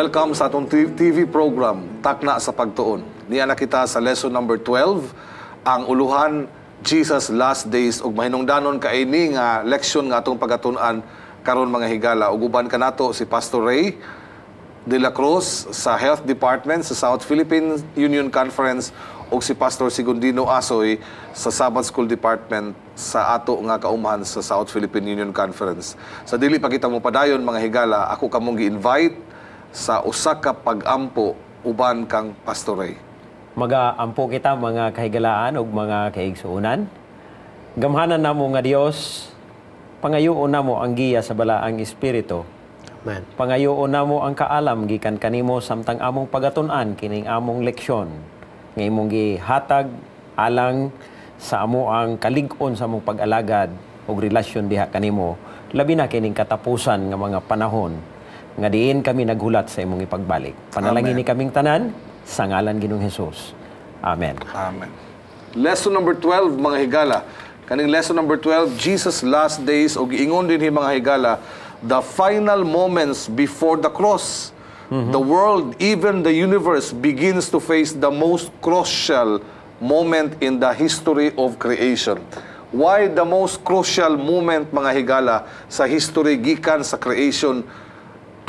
Welcome sa atong TV program, Takna sa Pagtuon. Niya na kita sa lesson number 12, ang uluhan Jesus Last Days ug mahinungdanon kaini nga leksyon nga atong pagatun-an karon mga higala. ug uban kanato si Pastor Ray De La Cruz sa Health Department sa South Philippine Union Conference ug si Pastor Sigundino Asoy sa Sabbath School Department sa ato nga kaumahan sa South Philippine Union Conference. Sa dili pa kita mo padayon mga higala, ako kamong gi-invite sa usa ka pagampo uban kang pastoray. Magaampo kita mga kahigalaan ug mga kaigsuonan. Gamhanan namo nga Dios, pangayoon namo ang giya sa balaang espiritu. Amen. Pangayoon namo ang kaalam gikan kanimo samtang among pagatunan kining among leksyon nga imong gihatag alang sa amo ang kalig-on sa among pag-alagad og relasyon diha kanimo labi na kining katapusan nga mga panahon nga diin kami naghulat sa imong ipagbalik. Panalangin Amen. ni kaming tanan sa ngalan ginong Hesus. Amen. Amen. Lesson number 12 mga higala. Kaning lesson number 12, Jesus last days og ingon din mga higala the final moments before the cross. Mm -hmm. The world, even the universe begins to face the most crucial moment in the history of creation. Why the most crucial moment mga higala sa history gikan sa creation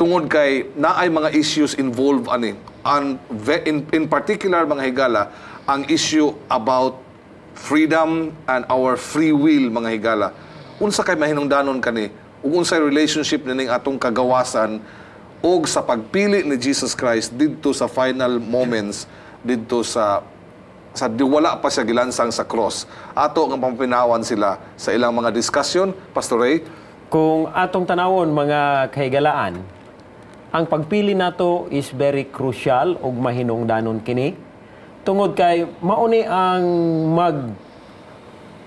tungod kay naay mga issues involved ani ang in, in particular mga higala ang issue about freedom and our free will mga higala unsa kay mahinungdanon kani ug unsay relationship nining atong kagawasan og sa pagpili ni Jesus Christ didto sa final moments didto sa sa diwala pa siya gilansang sa cross ato ang pampinawan sila sa ilang mga diskusyon pastor Ray kung atong tanawon mga kahigalaan ang pagpili nato is very crucial ug mahinungdanon kini tungod kay mauni ang mag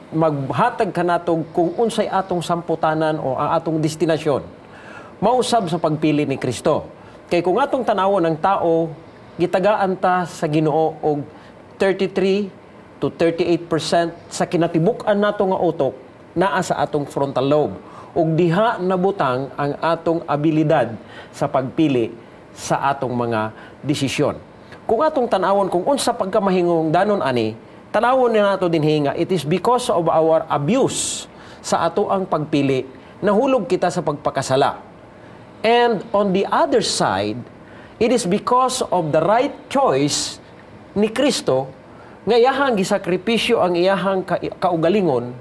maghatag kanatog kung unsay atong samputanan o ang atong destinasyon. Mausab sa pagpili ni Kristo. Kay kung atong tanawon ang tao, gitagaan ta sa Ginoo og 33 to 38% sa kinatibuk-an nato nga utok naa sa atong frontal lobe ug diha nabutang ang atong abilidad sa pagpili sa atong mga desisyon. Kung atong tanawon kung unsa pagkamahingong danon ani, tanawon ni nato dinhi nga it is because of our abuse sa ato ang pagpili nahulog kita sa pagpakasala. And on the other side, it is because of the right choice ni Kristo nga iyahang gisakripisyo ang iyahang ka kaugalingon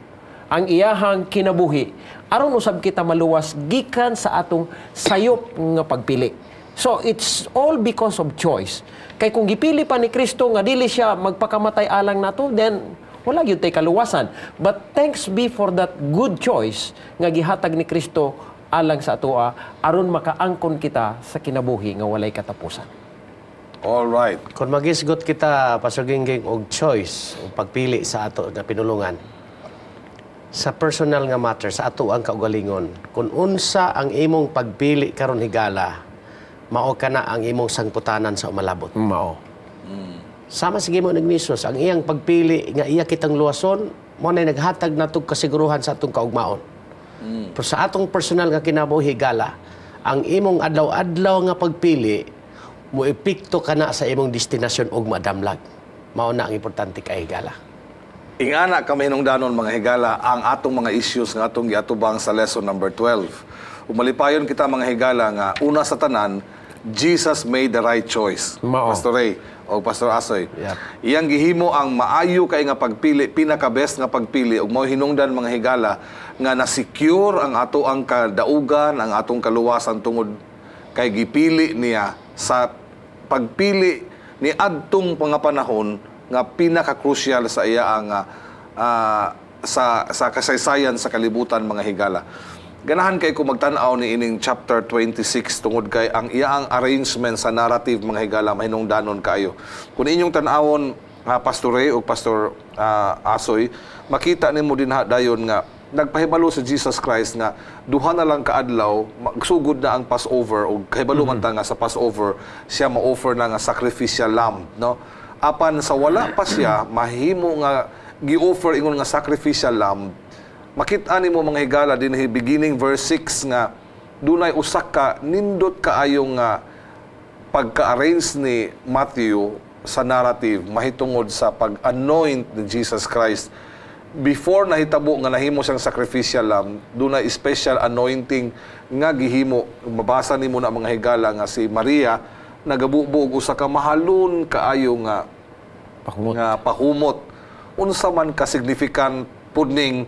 ang iyahang kinabuhi aron usab kita maluwas gikan sa atong sayop nga pagpili. So it's all because of choice. Kay kung gipili pa ni Kristo nga dili siya magpakamatay alang nato, then wala gyud tay kaluwasan. But thanks be for that good choice nga gihatag ni Kristo alang sa atoa ah, aron makaangkon kita sa kinabuhi nga walay katapusan. All right. Kung magisgot kita, Pastor Gingging, og choice, og pagpili sa ato na pinulungan, sa personal nga matter sa ato ang kaugalingon kun unsa ang imong pagpili karon higala mao kana ang imong sangputanan sa umalabot mao mm. sama sige mo ni ang iyang pagpili nga iya kitang luwason mo na naghatag natog kasiguruhan sa atong kaugmaon mm. pero sa atong personal nga kinabuhi higala ang imong adlaw-adlaw nga pagpili mo epekto kana sa imong destinasyon ug madamlag mao na ang importante kay higala Ingana kami hinungdanon mga higala ang atong mga issues nga atong giatubang sa lesson number 12. Umalipayon kita mga higala nga una sa tanan Jesus made the right choice. Mao. Pastor Ray o Pastor Asoy. Yep. Iyang gihimo ang maayo kay nga pagpili, pinaka best nga pagpili ug mao hinungdan mga higala nga na secure ang ato ang kadaugan, ang atong kaluwasan tungod kay gipili niya sa pagpili ni adtong mga panahon nga pinaka-crucial sa iya ang uh, sa sa kasaysayan sa kalibutan mga higala. Ganahan kay kung magtan-aw ni ining chapter 26 tungod kay ang iya ang arrangement sa narrative mga higala mahinungdanon kayo. Kun inyong tan-awon uh, Pastor Ray o Pastor uh, Asoy, makita nimo dinha dayon nga nagpahibalo sa Jesus Christ nga duha na lang kaadlaw magsugod na ang Passover o kahibalo mm-hmm. man ta nga sa Passover siya ma-offer na nga sacrificial lamb no apan sa wala pa siya mahimo nga gi-offer ingon nga sacrificial lamb makita nimo mga higala din beginning verse 6 nga dunay usa ka nindot kaayo nga pagka-arrange ni Matthew sa narrative mahitungod sa pag-anoint ni Jesus Christ before nahitabo nga nahimo siyang sacrificial lamb dunay special anointing nga gihimo mabasa nimo na mga higala nga si Maria nagabubuog usa ka mahalon kaayo nga pakumot. nga pakumot unsa man ka significant pudning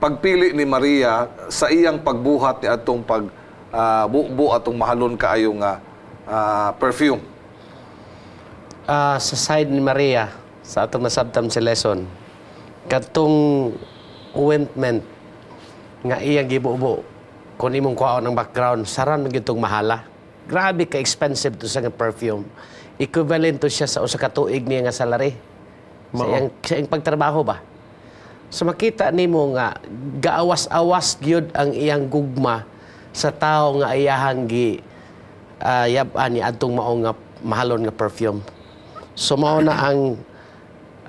pagpili ni Maria sa iyang pagbuhat ni atong pag uh, ah, buo atong mahalon kaayo nga uh, ah, perfume uh, sa side ni Maria sa atong nasabtam sa lesson katong ointment nga iyang gibubo kun imong kuhaon ang background saran man gitong mahala grabe ka expensive to sa perfume equivalent to siya sa usa ka tuig niya nga salary. Sa iyang, sa iyang pagtrabaho ba? So makita nimo nga gaawas-awas gyud ang iyang gugma sa tao nga iyahang gi uh, yab-an adtong mao nga mahalon nga perfume. So mao na ang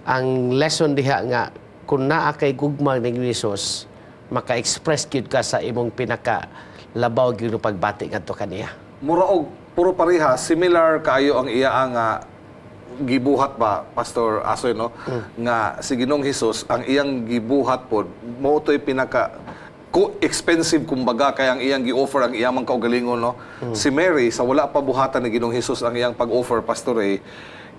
ang lesson diha nga kung naa kay gugma ni Jesus, maka-express gyud ka sa imong pinaka labaw gyud pagbati kadto kaniya. Muraog puro pareha, similar kayo ang iya iyaanga gibuhat ba, Pastor Asoy, no? Mm. Nga si Ginong Hesus, ang iyang gibuhat po, mo to'y pinaka expensive kumbaga kay ang iyang gi-offer ang iyang kaugalingon no mm. si Mary sa wala pa buhatan ni Ginoong Hesus ang iyang pag-offer pastor eh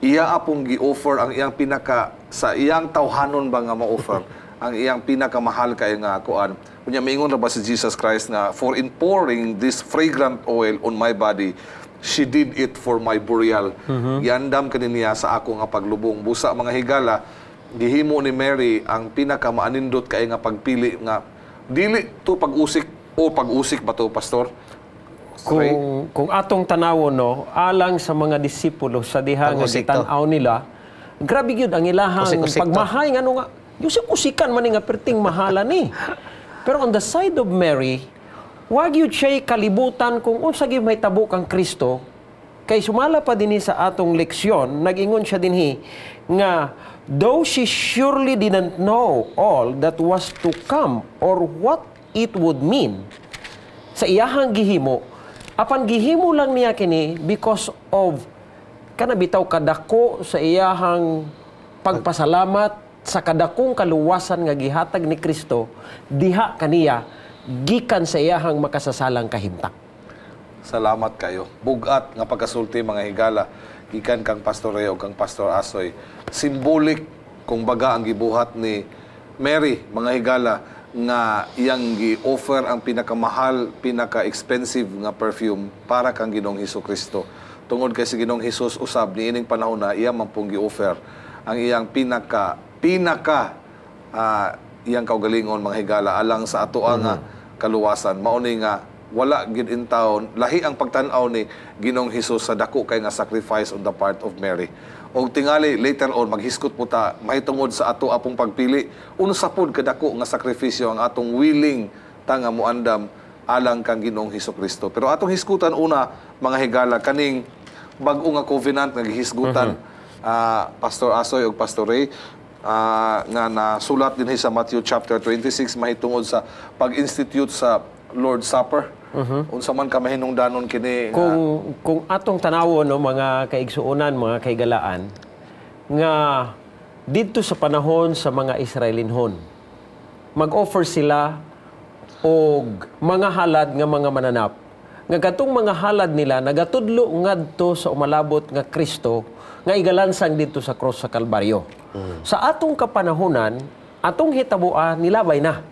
iya apong gi-offer ang iyang pinaka sa iyang tawhanon ba nga ma-offer ang iyang pinakamahal kay nga kuan. Kunya miingon ra ba si Jesus Christ nga for in pouring this fragrant oil on my body she did it for my burial. Mm-hmm. Yandam kaniniya sa ako nga paglubong busa mga higala gihimo ni Mary ang pinakamaanindot kay nga pagpili nga dili to pag-usik o pag-usik ba to pastor? Sorry. Kung, kung atong tanawon no, alang sa mga disipulo sa diha gitan-aw nila, grabe gyud ang ilahang pagmahay ngano nga yung sa man nga perting mahala ni. Pero on the side of Mary, wag yun siya'y kalibutan kung unsa gyud may tabo kang Kristo, kay sumala pa din sa atong leksyon, nagingon siya din hi, nga, though she surely didn't know all that was to come or what it would mean, sa iyahang gihimo, apan gihimo lang niya kini because of kanabitaw kadako sa iyahang pagpasalamat sa kadakong kaluwasan nga gihatag ni Kristo diha kaniya gikan sa iyahang makasasalang kahimtang. Salamat kayo. Bugat nga pagkasulti mga higala gikan kang Pastor Reo kang Pastor Asoy. Simbolik kung baga ang gibuhat ni Mary mga higala nga iyang gi-offer ang pinakamahal, pinaka-expensive nga perfume para kang Ginoong Hesus Kristo. Tungod kay si Ginoong Hesus usab niining panahon na iya man gi-offer ang iyang pinaka pinaka uh, iyang kaugalingon mga higala alang sa ato ang mm -hmm. kaluwasan mao nga wala gid in town lahi ang pagtan-aw ni Ginoong Hesus sa dako kay nga sacrifice on the part of Mary og tingali later on maghiskot po ta mahitungod sa ato apong pagpili unsa pod kadako nga sakripisyo ang atong willing tanga andam alang kang Ginoong Hesus Kristo pero atong hiskutan una mga higala kaning bag-o nga covenant nga gihisgutan uh-huh. uh, Pastor Asoy ug Pastor Ray uh, nga nasulat din sa Matthew chapter 26 mahitungod sa pag-institute sa Lord's Supper. Uh-huh. Unsa man ka mahinungdanon kini nga... kung kung atong tanawon no mga kaigsuonan, mga kaigalaan nga didto sa panahon sa mga Israelinhon mag-offer sila og mga halad nga mga mananap nga katong mga halad nila nagatudlo ngadto sa umalabot nga Kristo nga igalansang dito sa cross sa Kalbaryo. Mm. Sa atong kapanahonan, atong hitabuan nilabay na.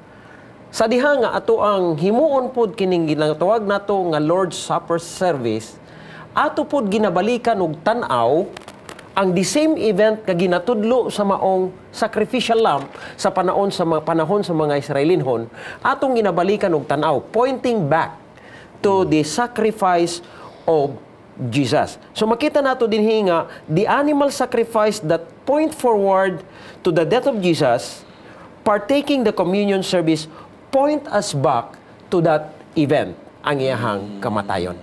Sa diha nga ato ang himuon pod kining ginatawag nato nga Lord's Supper service, ato pod ginabalikan og tan-aw ang the same event nga ginatudlo sa maong sacrificial lamb sa panahon sa mga panahon sa mga Israelinhon atong ginabalikan og tan-aw pointing back to the sacrifice of Jesus. So makita nato din hinga, ah, the animal sacrifice that point forward to the death of Jesus, partaking the communion service, point us back to that event, ang iyahang kamatayon.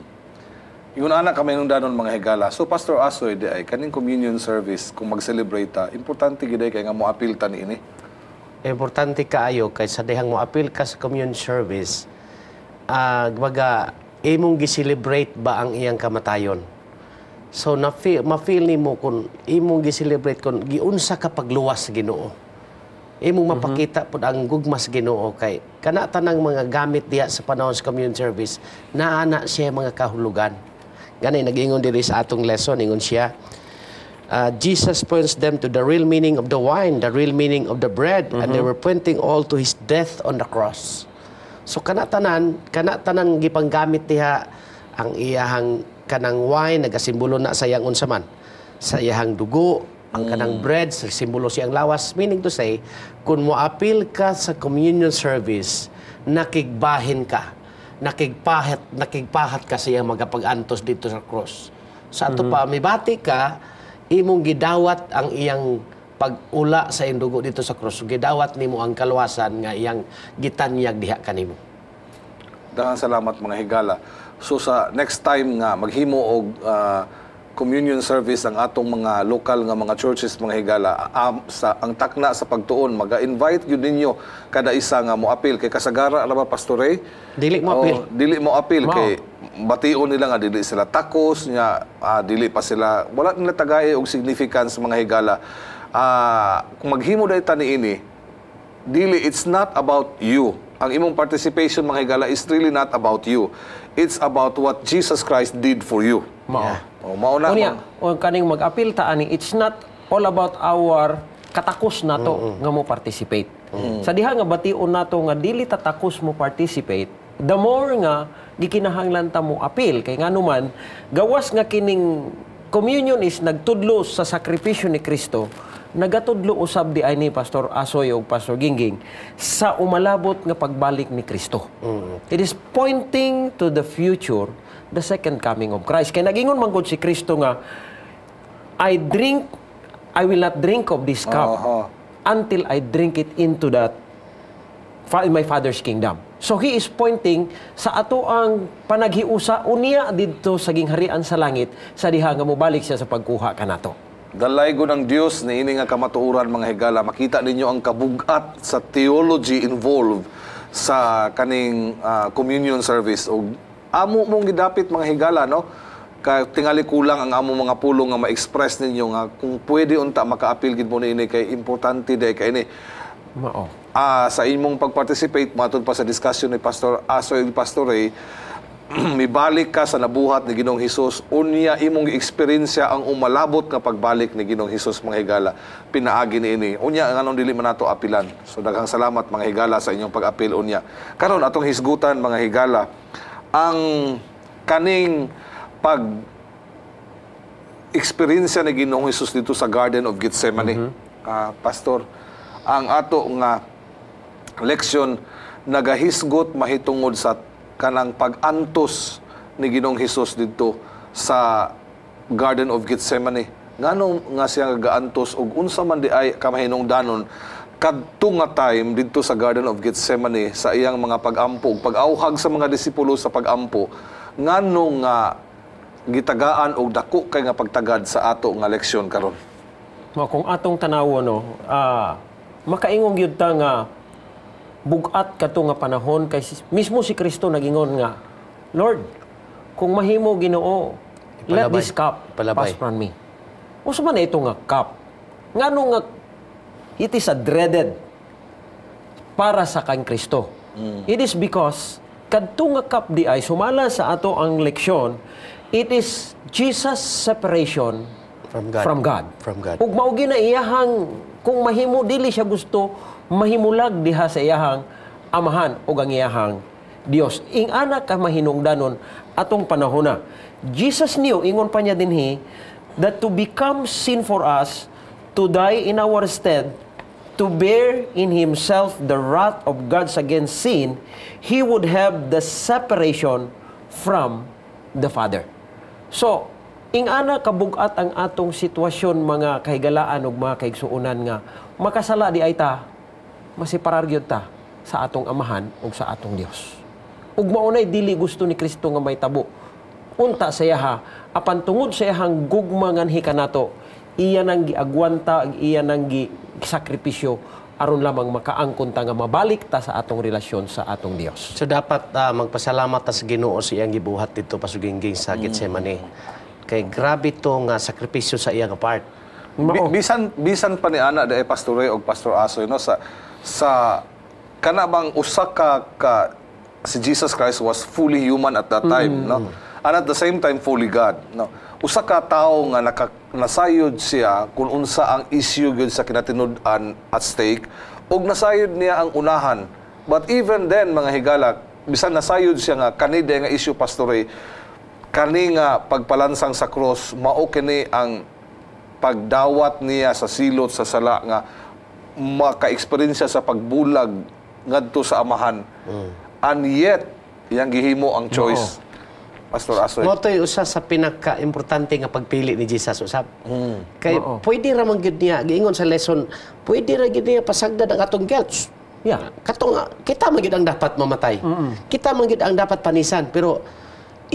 Yun anak kami nung danon mga higala. So Pastor Asoy, di ay, kaning communion service, kung mag-celebrate ta, ah, importante giday kay nga mo appeal ta ni ini. Importante kaayo kay sa dihang mo appeal ka sa communion service, uh, ah, baga, imong giselebrate ba ang iyang kamatayon. So na ma-feel ni mo kun imong giselebrate kun giunsa ka pagluwas sa Ginoo. Imong mhm. mapakita mm-hmm. pud ang gugmas Ginoo kay kana tanang mga gamit diha sa panahon sa community service naa na siya mga kahulugan. Ganay nag-ingon diri sa atong lesson ingon siya uh, Jesus points them to the real meaning of the wine, the real meaning of the bread, mm-hmm. and they mhm. were pointing all to his death on the cross. So kana tanan, kana tanan gipanggamit diha ang iyahang kanang wine nagasimbolo na sa iyang unsaman. Sa iyahang dugo, ang mm. kanang bread sa simbolo siyang lawas meaning to say kung mo appeal ka sa communion service nakigbahin ka nakigpahat nakigpahat ka sa iyang magapagantos dito sa cross sa ato mm-hmm. pa mibati ka imong gidawat ang iyang pag-ula sa indugo dito sa krus, gidawat nimo ang kaluwasan nga iyang gitanyag diha kanimo. Daghang salamat mga higala. So sa next time nga maghimo og uh, communion service ang atong mga lokal nga mga churches mga higala um, sa ang takna sa pagtuon maga-invite gyud ninyo kada isa nga mo kay kasagara ra ba pastor Ray dili mo apil oh, dili mo apil wow. kay bation nila nga dili sila takos nya ah, dili pa sila wala nila tagay og significance mga higala uh, kung maghimo dai dahil ini dili, it's not about you. Ang imong participation, mga higala, is really not about you. It's about what Jesus Christ did for you. Mao. Yeah. Oh, mao na. Unya, o kaning mag-appeal ta ani, it's not all about our katakos nato mm-hmm. nga mo participate. Mm-hmm. Sa diha nga bation nato nga dili tatakos mo participate, the more nga gikinahanglan ta mo appeal kay ngano man gawas nga kining communion is nagtudlo sa sakripisyo ni Kristo nagatudlo usab di ay ni Pastor Asoy o Pastor Gingging sa umalabot nga pagbalik ni Kristo. Mm. It is pointing to the future, the second coming of Christ. Kaya nagingon man si Kristo nga, I drink, I will not drink of this cup uh-huh. until I drink it into that in my Father's kingdom. So he is pointing sa ato ang panaghiusa unya dito sa gingharian sa langit sa diha nga mobalik siya sa pagkuha kanato. Dalay ko ng Diyos ni ini nga kamatuoran mga higala. Makita ninyo ang kabugat sa theology involved sa kaning uh, communion service o amo mong gidapit mga higala no kay tingali kulang ang amo mga pulong nga ma-express ninyo nga kung pwede unta maka makaapil gid mo ini kay importante day kay ini mao ah sa imong pagparticipate matud pa sa discussion ni Pastor Asoy ah, Pastor Ray eh, mibalik ka sa nabuhat ni Ginoong Hesus unya imong eksperyensya ang umalabot nga pagbalik ni Ginoong Hesus mga higala pinaagi ni ini unya nganong dili man nato apilan so daghang salamat mga higala sa inyong pag-apil unya karon atong hisgutan mga higala ang kaning pag eksperyensya ni Ginoong Hesus dito sa Garden of Gethsemane mm-hmm. uh, pastor ang ato nga leksyon nagahisgot mahitungod sa kanang pagantos ni Ginoong Hesus didto sa Garden of Gethsemane Ngano nga siya gaantos og unsa man di ay kamahinungdanon kadto nga time didto sa Garden of Gethsemane sa iyang mga pagampo pag awhag sa mga disipulo sa pagampo ngano nga gitagaan og dako kay nga pagtagad sa ato nga leksyon karon mo kung atong tanawo no ah makaingog yun ta nga bugat kato nga panahon kay mismo si Kristo nagingon nga Lord kung mahimo Ginoo let this cup Ipalabay. pass from me Usa man ito nga cup ngano nga it is a dreaded para sa kang Kristo mm. it is because kadto nga cup di ay sumala sa ato ang leksyon it is Jesus separation from God from God, from God. ug maugi na iyahang kung mahimo dili siya gusto mahimulag diha sa iyahang amahan o ang iyahang Dios. Ing anak ka mahinungdanon atong panahona. Jesus knew, ingon pa niya dinhi, that to become sin for us, to die in our stead, to bear in himself the wrath of God against sin, he would have the separation from the Father. So, ing ana kabugat ang atong sitwasyon mga kahigalaan ug mga kaigsuonan nga makasala di ay ta masiparar gyud ta sa atong amahan ug sa atong Dios. Ug maunay dili gusto ni Kristo nga may tabo. Unta sa yaha apan tungod sa yahang gugma nganhi kanato, iya nang giagwanta iya nang gisakripisyo aron lamang makaangkon ta nga mabalik ta sa atong relasyon sa atong Dios. So dapat uh, magpasalamat ta sa Ginoo sa iyang gibuhat didto pasugingging sa Getsemane. Mm. Kay grabe to nga sakripisyo sa iyang part. Bi- bisan bisan pa ni ana dai pastore og pastor asoy no sa sa kana bang usaka ka, si Jesus Christ was fully human at that time, mm. no? And at the same time fully God, no? Usa ka tawo nga naka, nasayod siya kung unsa ang issue gyud sa kinatinud-an at stake ug nasayod niya ang unahan. But even then mga higala, bisan nasayod siya nga kanide nga issue pastore kani nga pagpalansang sa cross mao kini ang pagdawat niya sa silot sa sala nga maka-experience sa pagbulag ngadto sa amahan. Mm. And yet, yang gihimo ang choice. No. Pastor Asoy. Mo to'y usa sa pinaka-importante nga pagpili ni Jesus usab. Mm. Kay Oo. pwede ra man gid niya giingon sa lesson, pwede ra gid niya pasagdan ang atong guilt. Yeah. Katong kita man ang dapat mamatay. Mm-hmm. Kita man ang dapat panisan pero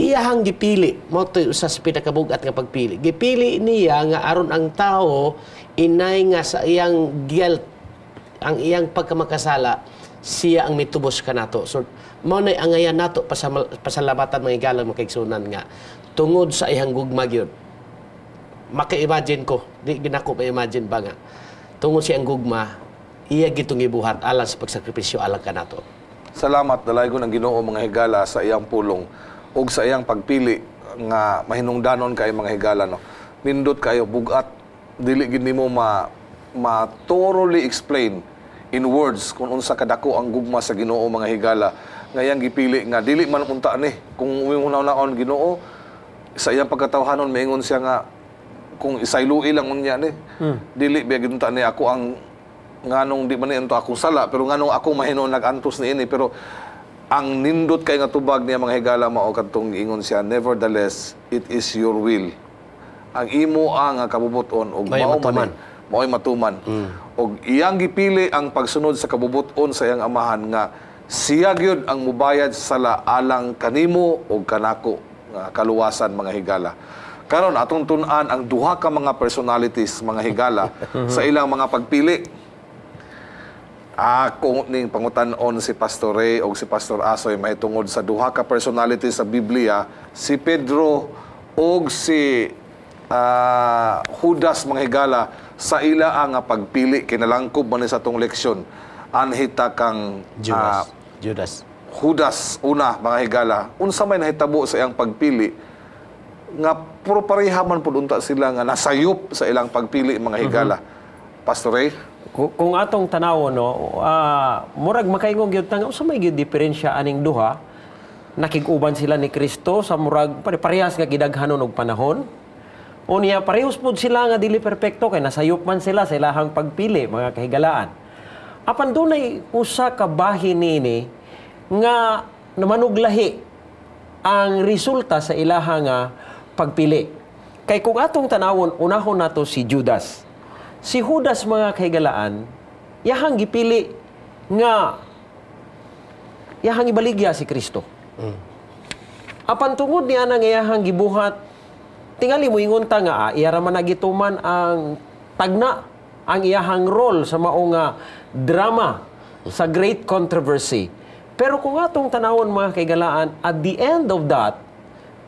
iyahang gipili mo to'y usa sa pinakabugat nga pagpili. Gipili niya nga aron ang tao inay nga sa iyang guilt ang iyang pagkamakasala, siya ang mitubos kanato. So, mao na angayan nato pasama, pasalabatan mga igalang makaigsunan nga. Tungod sa iyang gugma yun. Maka-imagine ko, di ginako ma-imagine ba nga. Tungod sa iyang gugma, iya gitong ibuhat alang sa pagsakripisyo alang kanato. Salamat dalay ko ng Ginoo mga higala sa iyang pulong ug sa iyang pagpili nga mahinungdanon kay mga higala no. Nindot kayo bugat dili gid nimo ma ma thoroughly explain in words kung unsa kadako ang gugma sa Ginoo mga higala ngayang gipili nga dili man unta ni kung na naon Ginoo sa iyang pagkatawhanon maingon siya nga kung isayluil lang unya ni hmm. dili biya ginunta ni ako ang nganong di man ni anto akong sala pero nganong ako mahino nagantos ni ini pero ang nindot kay nga tubag niya mga higala mao kadtong ingon siya nevertheless it is your will ang imo ang kabubuton og mao man mao'y matuman. Mm. Og iyang gipili ang pagsunod sa kabubuton sa iyang amahan nga siya gyud ang mubayad sa sala alang kanimo og kanako nga kaluwasan mga higala. Karon atong tun-an ang duha ka mga personalities mga higala sa ilang mga pagpili. Ako ning pangutan-on si Pastor Ray o si Pastor Asoy mahitungod sa duha ka personalities sa Biblia, si Pedro o si uh, Judas mga higala sa ila ang pagpili kinalangkob man sa tong leksyon anhita kang Judas. Uh, Judas. Judas una mga higala. Unsa may nahitabo sa iyang pagpili nga propareha man pud unta sila nga nasayop sa ilang pagpili mga mhm. higala. Mm-hmm. Pastor Ray? Kung, atong tanaw no, uh, murag makaingog gyud tanga usa may gyud diferensya aning duha nakiguban sila ni Kristo sa murag pare parehas nga gidaghanon og panahon o niya, parehos po sila nga dili perpekto kay nasayop man sila sa ilahang pagpili, mga kahigalaan. Apan doon ay usa ka bahin nini nga namanuglahi ang resulta sa ilahang nga pagpili. Kay kung atong tanawon, unahon nato si Judas. Si Judas, mga kahigalaan, yahang gipili nga yahang ibaligya si Kristo. Mm. Apan tungod niya nga yahang gibuhat tingali mo ingon ta nga ah, iya ra man nagituman ang tagna ang iyahang role sa maong ah, drama sa great controversy. Pero kung atong tanawon mga kaigalaan at the end of that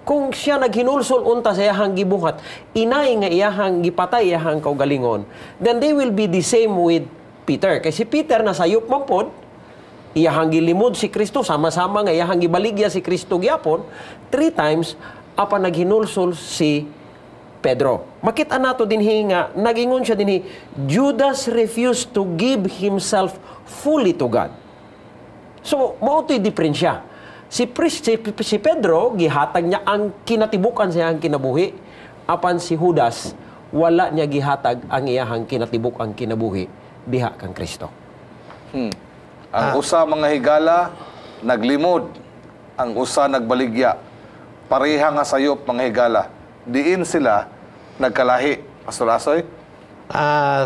kung siya naghinulsol unta sa iyahang gibuhat, inay nga iyahang gipatay iyahang kaugalingon, then they will be the same with Peter. Kay si Peter na nasayop man pod, iyahang gilimod si Kristo, sama-sama nga iyahang gibaligya si Kristo gyapon, three times, apa naghinulsol si Pedro. Makita nato din nga nagingon siya dinhi Judas refused to give himself fully to God. So mao to'y diferensya. Si, priest, si, si Pedro gihatag niya ang kinatibukan sa iyang kinabuhi apan si Judas wala niya gihatag ang iyang kinatibuk ang kinabuhi diha kang Kristo. Hmm. Ang ah. usa mga higala naglimod, ang usa nagbaligya pareha nga sayop mga higala. Diin sila nagkalahi. Pastor Asoy? Uh,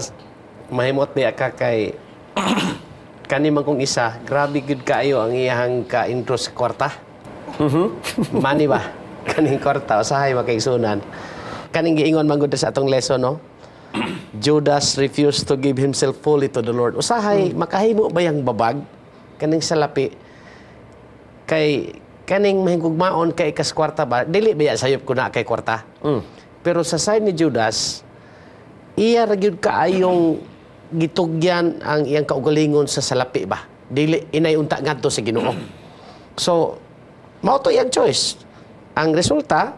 mahimot niya ka kay man kong isa, grabe gud kaayo ang iyahang ka-intro sa kwarta. Uh-huh. Mani ba? Kaning kwarta, usahay makaisunan. Kaning giingon man sa atong lesson, no? Judas refused to give himself fully to the Lord. Usahay, hmm. makahimo ba yang babag? Kaning salapi, kay kaning mahigugmaon kay ikas kwarta ba dili ba sayop ko na kay kwarta mm. pero sa side ni Judas iya ra ka ayong gitugyan ang iyang kaugalingon sa salapi ba dili inay unta ngadto sa Ginoo so mao to iyang choice ang resulta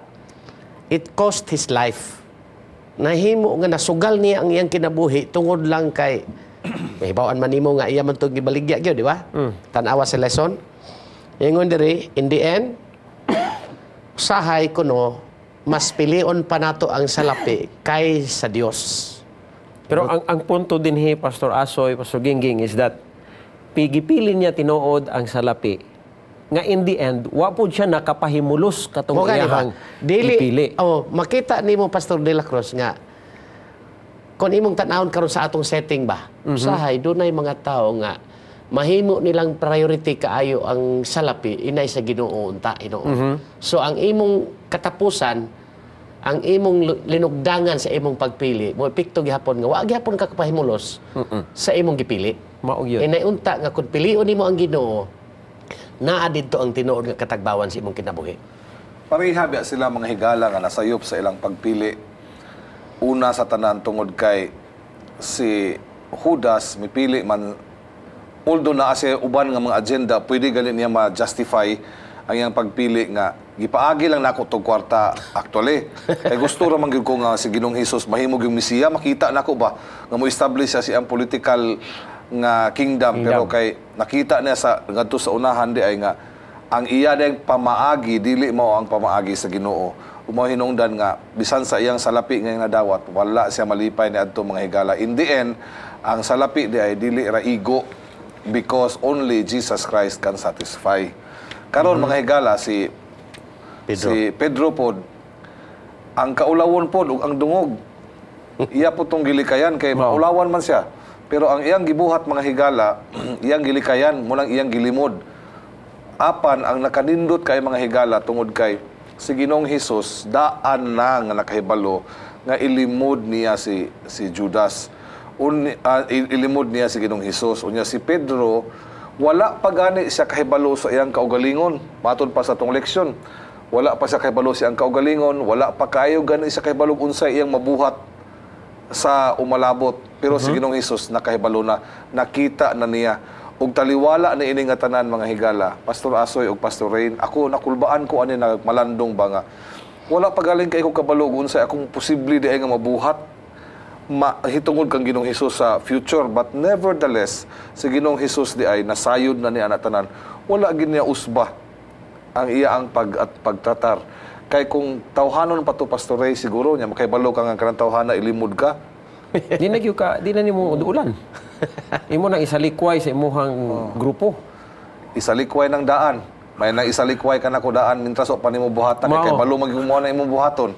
it cost his life nahimo nga nasugal niya ang iyang kinabuhi tungod lang kay mahibawaan man nimo nga iya man tog gibaligya gyud di ba mm. tan-awa sa lesson Ingon in the end, sahay ko no, mas pilion pa nato ang salapi kay sa Dios. Pero ang, ang punto din hi, Pastor Asoy, Pastor Gingging, is that pigipilin niya tinuod ang salapi nga in the end, wa po siya nakapahimulos katong Mga iyahang Dili, ipili. Oh, makita nimo Pastor De La Cruz nga kon imong tan aon karon sa atong setting ba, mm-hmm. usahay dunay mga tao nga mahimo nilang priority kaayo ang salapi eh. inay sa Ginoo unta Inoo. Eh, mm-hmm. So ang imong katapusan ang imong linugdangan sa imong pagpili mo epekto gihapon nga wa gihapon ka kapahimulos Mm-mm. sa imong gipili. Mao gyud. Inay unta nga kun pilion nimo ang Ginoo naa didto ang tinuod nga katagbawan sa imong kinabuhi. pareha ba sila mga higala nga nasayop sa ilang pagpili. Una sa tanan tungod kay si Judas mipili man although na siya uban nga mga agenda, pwede galit niya ma-justify ang iyang pagpili nga gipaagi lang nako tog kwarta actually kay gusto ra man gyud ko nga si Ginoong Hesus mahimo yung misiya makita nako ba nga mo establish siya si ang political nga kingdom, kingdom. pero kay nakita niya sa ngadto sa unahan di ay nga ang iya ding pamaagi dili mao ang pamaagi sa Ginoo umaw hinungdan nga bisan sa iyang salapi nga nadawat wala siya malipay ni adto mga higala in the end ang salapi di ay dili ra igo because only Jesus Christ can satisfy. Karon mm -hmm. mga higala si Pedro. si Pedro pod ang kaulawon pod ug ang dungog iya po tong gilikayan kay wow. maulawan man siya. Pero ang iyang gibuhat mga higala, iyang gilikayan mo lang iyang gilimod. Apan ang nakanindot kay mga higala tungod kay si Ginoong Hesus daan na nga nakahibalo nga ilimod niya si si Judas un, uh, ilimod niya si Ginong Hesus unya si Pedro wala pa gani siya kahibalo sa iyang kaugalingon matod pa sa tong leksyon wala pa siya kahibalo sa iyang kaugalingon wala pa kayo gani siya kahibalo unsay iyang mabuhat sa umalabot pero mm-hmm. si mhm. Ginoong Hesus nakahibalo na nakita na niya ug taliwala na ining tanan mga higala Pastor Asoy ug Pastor Rain ako nakulbaan ko ani nagmalandong banga. wala pagaling kay ko kabalo unsay akong posible di nga mabuhat mahitungod kang Ginoong Hesus sa future but nevertheless si Ginoong Hesus di ay nasayod na ni anatanan wala gid niya usba ang iyaang pag at pagtatar kay kung tawhanon pa to Pastor Ray siguro nya makaibalo ka nga kanang tawhana ilimod ka di na ka di na nimo ulan imo nang isalikway sa imuhang oh. grupo isalikway ng daan may nang isalikway ka na ko daan mintras o panimo buhatan kay balo magimo na imo buhaton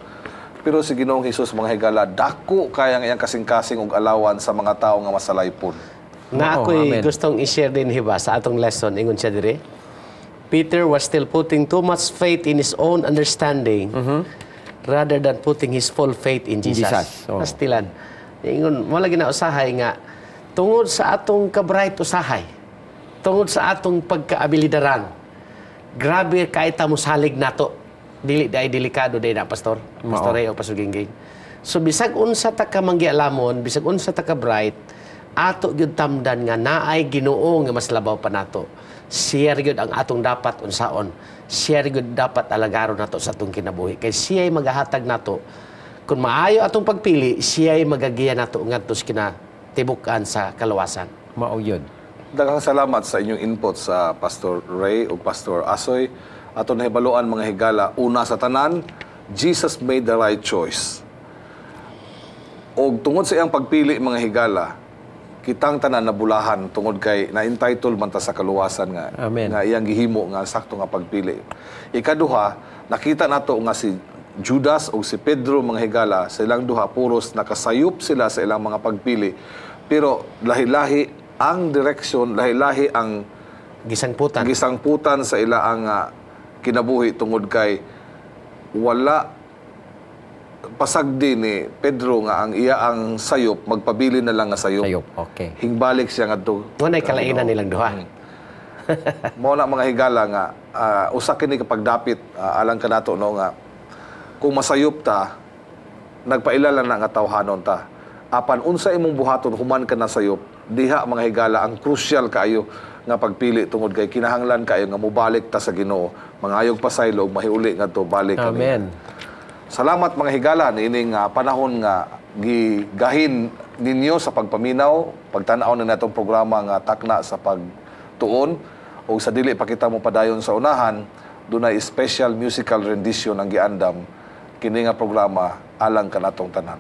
pero si Ginoong Hesus mga higala, dako kaya ang iyang kasing-kasing ug alawan sa mga tao nga masalaypon. Na ako'y oh, gustong i-share din hiba sa atong lesson ingon siya dire. Peter was still putting too much faith in his own understanding mm -hmm. rather than putting his full faith in Jesus. Jesus. Oh. Nastilan. Ingon, wala ginausahay nga, tungod sa atong kabright usahay, tungod sa atong pagkaabilidaran, grabe kahit mo salig nato dili dai delikado dai na pastor. Pastor Ray o Pastor Gingging. So bisag unsa ta ka manggialamon, bisag unsa ta ka bright, ato gyud tamdan nga naay Ginoo nga mas labaw pa nato. Siya gyud ang atong dapat unsaon. Siya gyud dapat alagaron nato sa atong kinabuhi kay siya'y magahatag nato kung maayo atong pagpili, siya'y magagiya nato ngadto sa kina tibukan sa kalawasan. Mao yun. Daghang salamat sa inyong input sa Pastor Ray o Pastor Asoy ato nahibaluan mga higala una sa tanan Jesus made the right choice og tungod sa iyang pagpili mga higala kitang tanan na bulahan tungod kay na entitled man ta sa kaluwasan nga Amen. nga iyang gihimo nga sakto nga pagpili ikaduha nakita nato nga si Judas o si Pedro mga higala silang duha puros nakasayop sila sa ilang mga pagpili pero lahi-lahi ang direksyon lahi-lahi ang gisangputan gisangputan sa ila ang uh, kinabuhi tungod kay wala pasag din ni eh, Pedro nga ang iya ang sayop magpabili na lang nga sayop. Sayop, okay. Hingbalik siya nga to. Wala kalainan nilang duha. Mm. Mo na mga higala nga uh, usa kini kapagdapit uh, ah, alang kanato no nga kung masayop ta nagpailala na nga tawhanon ta. Apan unsa imong buhaton human ka na sayop diha mga higala ang crucial kaayo nga pagpili tungod kay kinahanglan kayo nga mubalik ta sa Ginoo mangayog pa saylog mahiuli nga to balik kami Amen Salamat mga higala ining uh, panahon nga gigahin ninyo sa pagpaminaw pagtan-aw na natong programa nga takna sa pagtuon o sa dili pakita mo padayon sa unahan dunay special musical rendition ang giandam kini nga programa alang kanatong tanan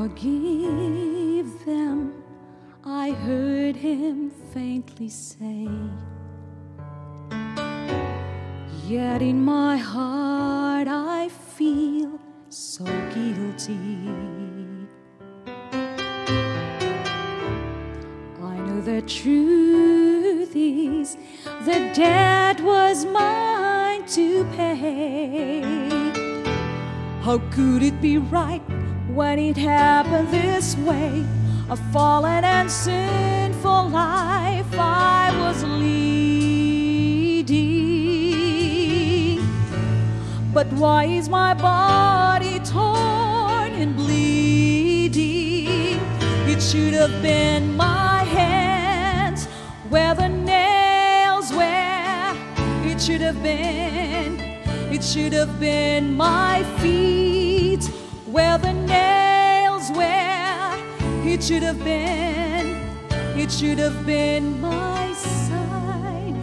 Forgive them, I heard him faintly say. Yet in my heart I feel so guilty. I know the truth is the debt was mine to pay. How could it be right? when it happened this way. A fallen and sinful life I was leading. But why is my body torn and bleeding? It should have been my hands where the nails were. It should have been, it should have been my feet where the nails It should have been, it should have been my side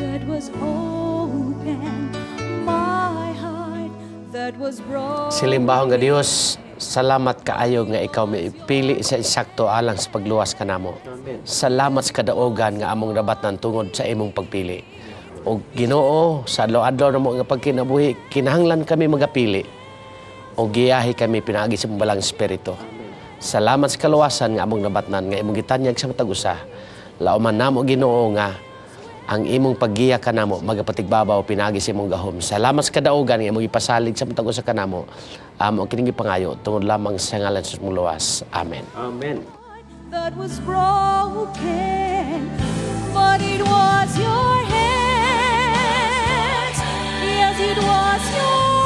that was open, my heart that was broken. Silimbahon nga Dios, salamat kaayo nga ikaw may ipili sa insakto alang sa pagluwas ka namo. Salamat sa kadaogan nga among rabatan tungod sa imong pagpili. O Ginoo, sa adlaw-adlaw namo nga pagkinabuhi, kinahanglan kami magapili. O giyahi kami pinaagi sa mong balang spirito. Salamat sa kaluwasan nga among nabatnan nga imong gitanyag sa matag usa. Lauman namo Ginoo nga ang imong paggiya kanamo magapatigbabaw pinagi sa imong gahom. Salamat sa kadaogan nga imong ipasalig sa matag usa kanamo. Amo um, ang kining pangayo tungod lamang sa ngalan sa muluwas. Amen. Amen. That was broken, but it was your hands. Yes, it was your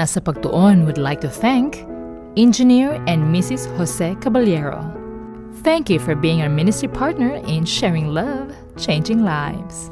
Nasa Pagtuon would like to thank Engineer and Mrs. Jose Caballero. Thank you for being our ministry partner in sharing love, changing lives.